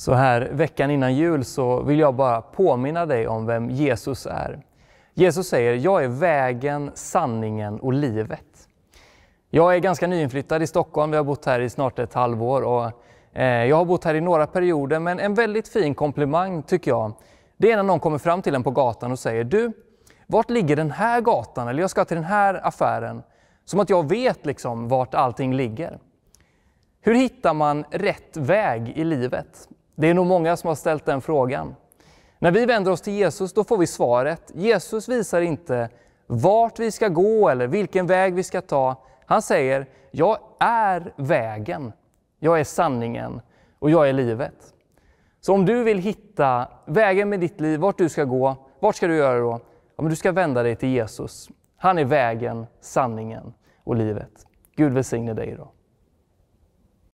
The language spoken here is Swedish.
Så här veckan innan jul så vill jag bara påminna dig om vem Jesus är. Jesus säger, jag är vägen, sanningen och livet. Jag är ganska nyinflyttad i Stockholm, vi har bott här i snart ett halvår och eh, jag har bott här i några perioder, men en väldigt fin komplimang tycker jag, det är när någon kommer fram till en på gatan och säger, du, vart ligger den här gatan? Eller jag ska till den här affären. Som att jag vet liksom vart allting ligger. Hur hittar man rätt väg i livet? Det är nog många som har ställt den frågan. När vi vänder oss till Jesus, då får vi svaret. Jesus visar inte vart vi ska gå eller vilken väg vi ska ta. Han säger, jag är vägen, jag är sanningen och jag är livet. Så om du vill hitta vägen med ditt liv, vart du ska gå, vart ska du göra då? Ja, men du ska vända dig till Jesus. Han är vägen, sanningen och livet. Gud välsigne dig idag.